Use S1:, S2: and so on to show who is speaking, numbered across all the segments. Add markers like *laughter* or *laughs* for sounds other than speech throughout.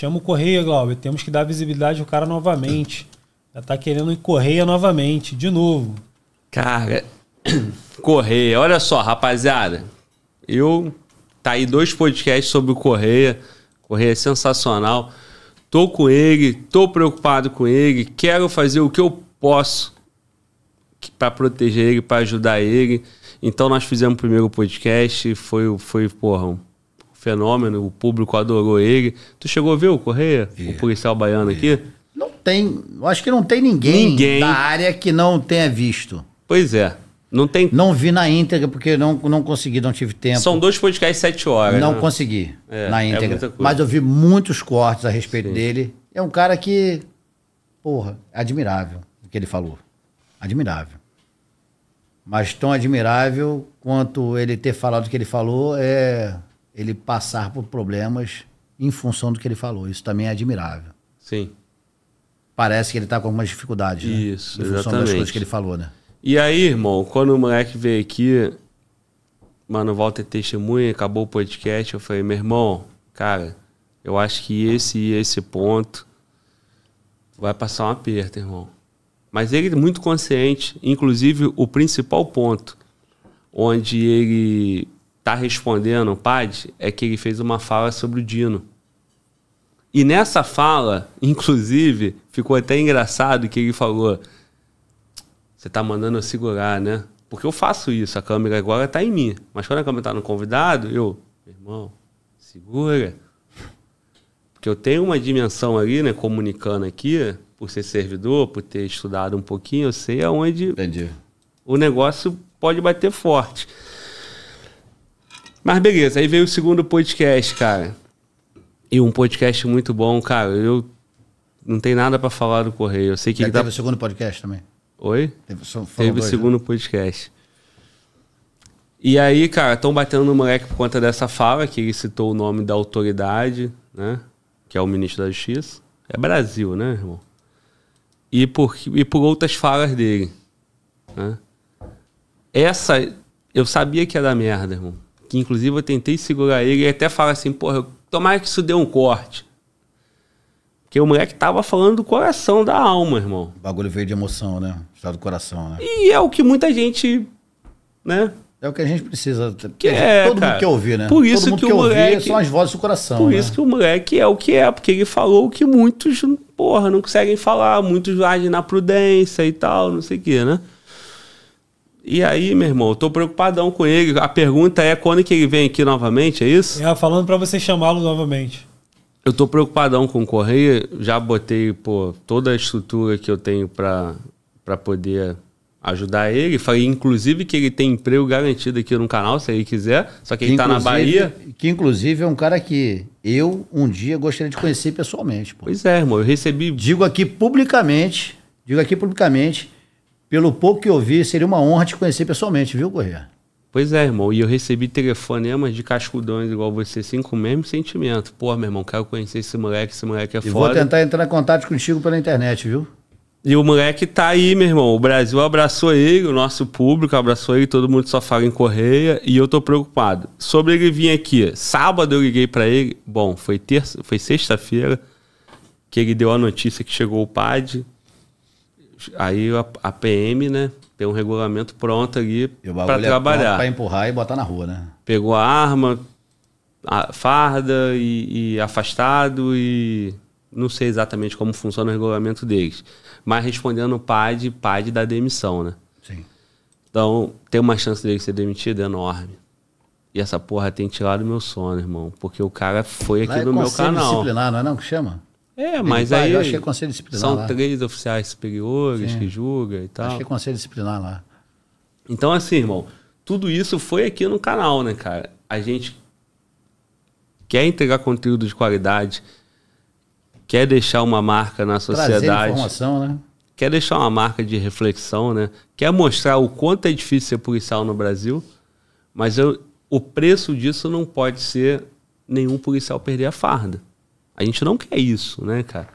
S1: Chama o Correia, Glauber. Temos que dar visibilidade ao cara novamente. Já tá querendo ir Correia novamente, de novo. Cara, *coughs* Correia, olha só, rapaziada. Eu. Tá aí dois podcasts sobre o Correia. Correia é sensacional. Tô com ele, tô preocupado com ele, quero fazer o que eu posso para proteger ele, para ajudar ele. Então nós fizemos o primeiro podcast, foi, foi porra, fenômeno, o público adorou ele. Tu chegou a ver o Correia, yeah. o policial baiano yeah. aqui?
S2: Não tem, acho que não tem ninguém, ninguém da área que não tenha visto. Pois é. Não tem. Não vi na íntegra, porque não, não consegui, não tive tempo. São
S1: dois podcasts sete horas. Não né? consegui é, na é íntegra. É mas eu
S2: vi muitos cortes a respeito Sim. dele. É um cara que. Porra, é admirável o que ele falou. Admirável. Mas tão admirável quanto ele ter falado o que ele falou é ele passar por problemas em função do que ele falou. Isso também é admirável. Sim. Parece que ele está com algumas dificuldades, né? Isso, Em função exatamente. das coisas que ele falou, né?
S1: E aí, irmão, quando o moleque veio aqui, mano, volta testemunha, acabou o podcast, eu falei, meu irmão, cara, eu acho que esse esse ponto vai passar um aperto, irmão. Mas ele é muito consciente, inclusive o principal ponto onde ele tá respondendo o Pad é que ele fez uma fala sobre o Dino. E nessa fala, *laughs* inclusive, ficou até engraçado que ele falou: Você tá mandando eu segurar, né? Porque eu faço isso, a câmera agora tá em mim. Mas quando a câmera tá no convidado, eu, irmão, segura. Porque eu tenho uma dimensão ali, né, comunicando aqui, por ser servidor, por ter estudado um pouquinho, eu sei aonde Entendi. o negócio pode bater forte. Mas beleza, aí veio o segundo podcast, cara. E um podcast muito bom, cara. Eu não tenho nada para falar do Correio. Eu sei que. Já teve tá o
S2: segundo podcast também.
S1: Oi? Teve, teve o né? segundo né? podcast. E aí, cara, estão batendo no moleque por conta dessa fala, que ele citou o nome da autoridade, né? Que é o ministro da Justiça. É Brasil, né, irmão? E por, e por outras falas dele. Né? Essa, eu sabia que ia dar merda, irmão que inclusive eu tentei segurar ele e até fala assim, porra, tomara que isso dê um corte. Porque o moleque tava falando do coração, da alma, irmão. O bagulho veio de emoção,
S2: né? Estado do coração, né?
S1: E é o que muita gente, né? É o que a gente precisa. Que é, todo cara, mundo quer ouvir, né? Por isso todo mundo que quer o moleque, são as vozes do coração. Por né? isso que o moleque é o que é, porque ele falou o que muitos, porra, não conseguem falar, muitos agem na prudência e tal, não sei o quê, né? E aí, meu irmão, eu tô preocupadão com ele. A pergunta é quando que ele vem aqui novamente, é isso? É, falando para você chamá-lo novamente. Eu tô preocupadão com o Correia, já botei pô, toda a estrutura que eu tenho para poder ajudar ele. Falei, inclusive, que ele tem emprego garantido aqui no canal, se ele quiser. Só que, que ele tá na Bahia.
S2: Que, inclusive, é um cara que eu, um dia, gostaria de conhecer pessoalmente. Pô. Pois é, irmão. Eu recebi... Digo aqui publicamente, digo aqui publicamente, pelo pouco que eu vi, seria uma honra te conhecer pessoalmente, viu, Correia?
S1: Pois é, irmão. E eu recebi telefonemas de cascudões igual você, assim, com o mesmo sentimento. Pô, meu irmão, quero conhecer esse moleque, esse moleque é e foda. vou tentar
S2: entrar em contato contigo pela internet, viu?
S1: E o moleque tá aí, meu irmão. O Brasil abraçou ele, o nosso público abraçou ele, todo mundo só fala em Correia e eu tô preocupado. Sobre ele vir aqui, sábado eu liguei para ele. Bom, foi terça, foi sexta-feira que ele deu a notícia que chegou o PAD aí a, a PM, né, tem um regulamento pronto ali para é trabalhar. É para
S2: empurrar e botar na rua,
S1: né? Pegou a arma, a farda e, e afastado e não sei exatamente como funciona o regulamento deles. Mas respondendo o PAD, PAD dá demissão, né? Sim. Então, tem uma chance dele ser demitido enorme. E essa porra tem tirado meu sono, irmão. Porque o cara foi aqui Lá é no é meu canal. disciplinar,
S2: não é não que chama? É, mas aí. Eu achei é conselho disciplinar. São lá.
S1: três oficiais superiores Sim. que julga e tal. Achei é conselho disciplinar lá. Então, assim, irmão, tudo isso foi aqui no canal, né, cara? A gente quer entregar conteúdo de qualidade, quer deixar uma marca na sociedade. Trazer informação, né? Quer deixar uma marca de reflexão, né? Quer mostrar o quanto é difícil ser policial no Brasil, mas eu, o preço disso não pode ser nenhum policial perder a farda. A gente não quer isso, né, cara?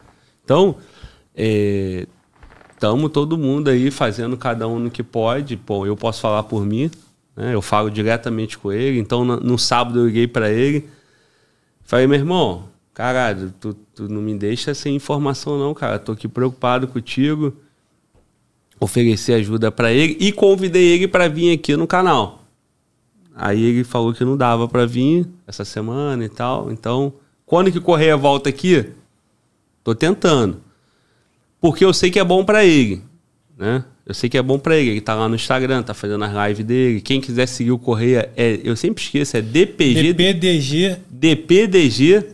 S1: Então, estamos é, todo mundo aí fazendo cada um no que pode. Pô, eu posso falar por mim, né? Eu falo diretamente com ele. Então, no, no sábado eu liguei para ele. Falei, meu irmão, caralho, tu, tu não me deixa sem informação não, cara. Tô aqui preocupado contigo. Ofereci ajuda para ele e convidei ele para vir aqui no canal. Aí ele falou que não dava para vir essa semana e tal. Então, quando que o Correia volta aqui? Tô tentando. Porque eu sei que é bom para ele, né? Eu sei que é bom para ele. Ele tá lá no Instagram, tá fazendo as lives dele. Quem quiser seguir o Correia é, eu sempre esqueço, é DPG DPDG DPDG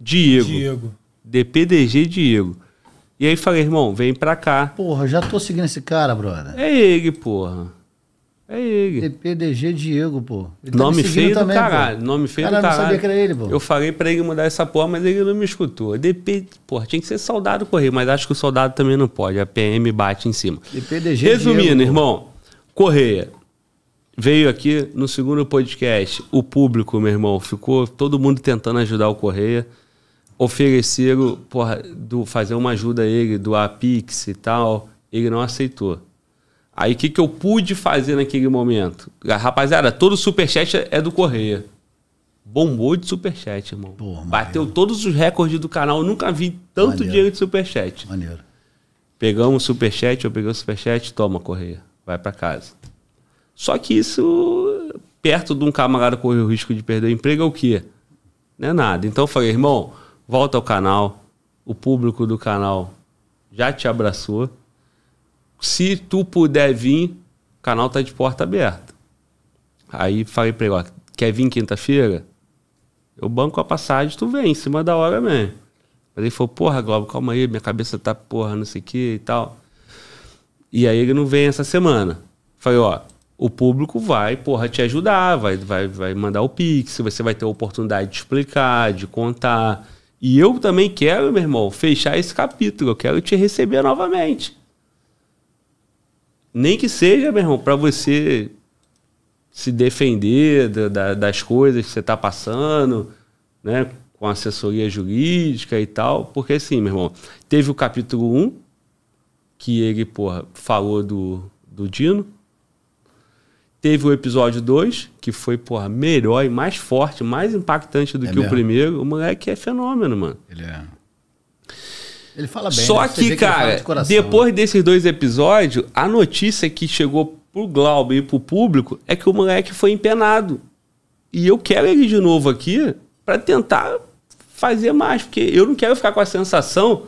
S1: Diego. Diego. DPDG Diego. E aí falei, irmão, vem pra cá.
S2: Porra, já tô seguindo esse
S1: cara, brother. É ele, porra. É ele. PDG Diego, pô. Ele tá nome tá feio também, do caralho. Pô. Nome feio caralho, do caralho. não sabia que era ele, pô. Eu falei pra ele mudar essa porra, mas ele não me escutou. DP, porra, tinha que ser soldado Correia, mas acho que o soldado também não pode. A PM bate em cima.
S2: DPDG Resumindo, Diego,
S1: irmão, Correia veio aqui no segundo podcast. O público, meu irmão, ficou todo mundo tentando ajudar o Correia. Ofereceram, porra, do, fazer uma ajuda a ele, do Apix e tal. Ele não aceitou. Aí o que, que eu pude fazer naquele momento? Rapaziada, todo superchat é do Correia. Bombou de superchat, irmão. Bateu todos os recordes do canal. Eu nunca vi tanto maneiro. dinheiro de superchat. Maneiro. Pegamos o superchat, eu peguei o superchat, toma, Correia. Vai para casa. Só que isso, perto de um camarada correr o risco de perder o emprego, é o quê? Não é nada. Então eu falei, irmão, volta ao canal. O público do canal já te abraçou se tu puder vir, o canal tá de porta aberta. Aí falei pra ele, ó, quer vir quinta-feira? Eu banco a passagem, tu vem, em cima da hora mesmo. Aí ele falou, porra, Globo, calma aí, minha cabeça tá porra, não sei o que e tal. E aí ele não vem essa semana. Falei, ó, o público vai, porra, te ajudar, vai, vai, vai mandar o pix, você vai ter a oportunidade de explicar, de contar. E eu também quero, meu irmão, fechar esse capítulo, eu quero te receber novamente. Nem que seja, meu irmão, para você se defender da, da, das coisas que você está passando, né? Com assessoria jurídica e tal. Porque assim, meu irmão, teve o capítulo 1, que ele, porra, falou do, do Dino. Teve o episódio 2, que foi, porra, melhor e mais forte, mais impactante do é que mesmo? o primeiro. O moleque é fenômeno, mano.
S2: Ele é. Ele fala bem. Só né? que, cara, de depois né?
S1: desses dois episódios, a notícia que chegou pro Glauber e pro público é que o moleque foi empenado. E eu quero ele de novo aqui para tentar fazer mais, porque eu não quero ficar com a sensação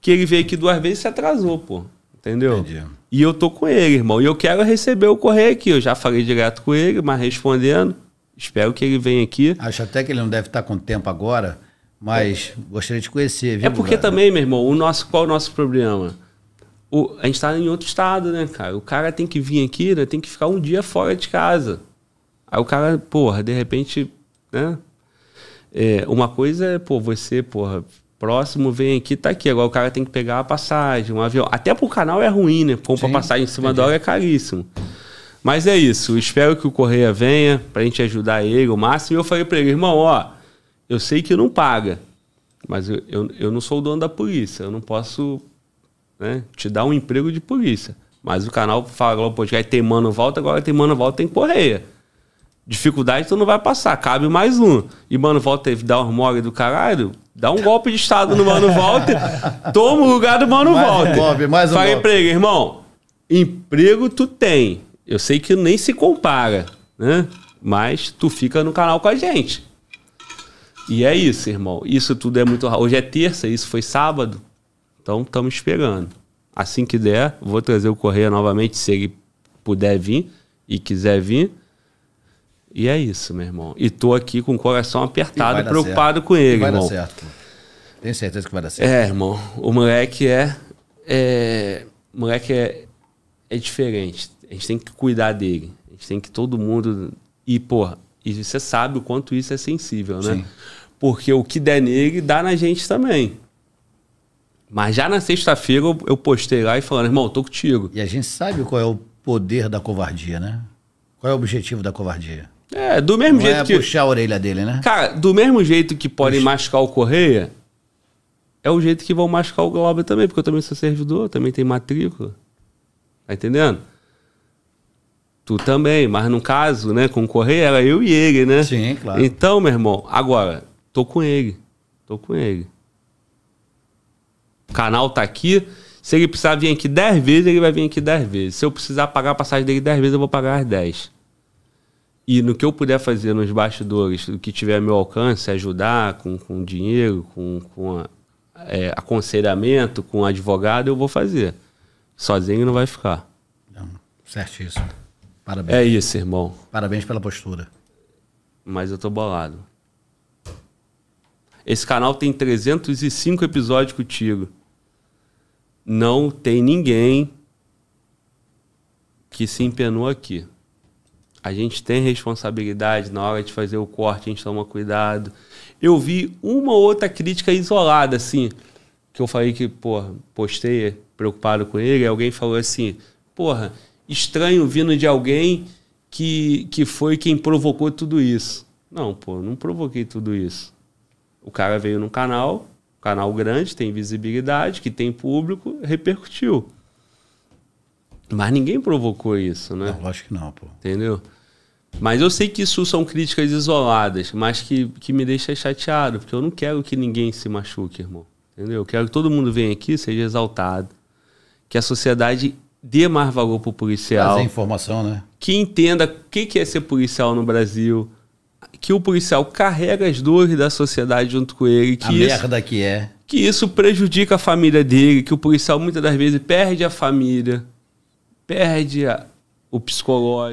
S1: que ele veio aqui duas vezes e se atrasou, pô. Entendeu? Entendi. E eu tô com ele, irmão. E eu quero receber o correio aqui. Eu já falei direto com ele, mas respondendo. Espero que ele venha aqui. Acho até que ele não deve estar com tempo agora, mas gostaria de conhecer, viu? É porque cara? também, meu irmão, o nosso, qual é o nosso problema? O, a gente está em outro estado, né, cara? O cara tem que vir aqui, né? Tem que ficar um dia fora de casa. Aí o cara, porra, de repente, né? É, uma coisa é, pô, você, porra, próximo vem aqui, tá aqui. Agora o cara tem que pegar a passagem, um avião. Até pro canal é ruim, né? Compra Sim, passagem em cima entendi. da hora é caríssimo. Mas é isso. Espero que o Correia venha pra gente ajudar ele o máximo. E eu falei pra ele, irmão, ó eu sei que não paga, mas eu, eu, eu não sou o dono da polícia, eu não posso né, te dar um emprego de polícia. Mas o canal fala o podcast tem mano volta, agora tem mano volta, tem correia. Dificuldade tu não vai passar, cabe mais um. E mano volta teve dar um do caralho, dá um golpe de estado no mano volta, toma o lugar do mano mais volta. Um golpe, mais um Fala emprego, irmão. Emprego tu tem. Eu sei que nem se compara, né? Mas tu fica no canal com a gente. E é isso, irmão. Isso tudo é muito Hoje é terça, isso foi sábado. Então estamos esperando. Assim que der, vou trazer o Correia novamente, se ele puder vir e quiser vir. E é isso, meu irmão. E tô aqui com o coração apertado, e preocupado com ele, vai irmão. Vai dar
S2: certo. Tenho certeza que vai dar certo. É, irmão.
S1: O moleque é. é o moleque é, é diferente. A gente tem que cuidar dele. A gente tem que todo mundo. E, porra, e você sabe o quanto isso é sensível, né? Sim. Porque o que der nele dá na gente também. Mas já na sexta-feira eu, postei lá e falando, irmão, tô contigo. E a gente sabe qual é o poder da covardia, né? Qual é o objetivo da covardia? É, do mesmo Não é jeito é que. puxar a orelha dele, né? Cara, do mesmo jeito que podem Puxa. machucar o Correia, é o jeito que vão machucar o Glauber também, porque eu também sou servidor, também tem matrícula. Tá entendendo? tu também, mas no caso, né, com o Correia era eu e ele, né? Sim, claro. Então, meu irmão, agora, tô com ele. Tô com ele. O canal tá aqui. Se ele precisar vir aqui 10 vezes, ele vai vir aqui 10 vezes. Se eu precisar pagar a passagem dele 10 vezes, eu vou pagar as 10. E no que eu puder fazer nos bastidores, o que tiver a meu alcance, ajudar com, com dinheiro, com, com a, é, aconselhamento, com advogado, eu vou fazer. Sozinho não vai ficar.
S2: Não, certíssimo.
S1: Parabéns. É isso, irmão. Parabéns pela postura. Mas eu tô bolado. Esse canal tem 305 episódios contigo. Não tem ninguém que se empenou aqui. A gente tem responsabilidade na hora de fazer o corte, a gente toma cuidado. Eu vi uma outra crítica isolada, assim, que eu falei que, porra, postei preocupado com ele, alguém falou assim, porra, estranho vindo de alguém que, que foi quem provocou tudo isso. Não, pô, não provoquei tudo isso. O cara veio no canal, canal grande, tem visibilidade, que tem público, repercutiu. Mas ninguém provocou isso, né? Não, lógico que não, pô. Entendeu? Mas eu sei que isso são críticas isoladas, mas que, que me deixa chateado, porque eu não quero que ninguém se machuque, irmão. Entendeu? Eu quero que todo mundo venha aqui, seja exaltado. Que a sociedade dê mais valor o policial. Trazer
S2: informação, né?
S1: Que entenda o que, que é ser policial no Brasil. Que o policial carrega as dores da sociedade junto com ele. Que a isso, merda que é. Que isso prejudica a família dele, que o policial muitas das vezes perde a família, perde a, o psicológico.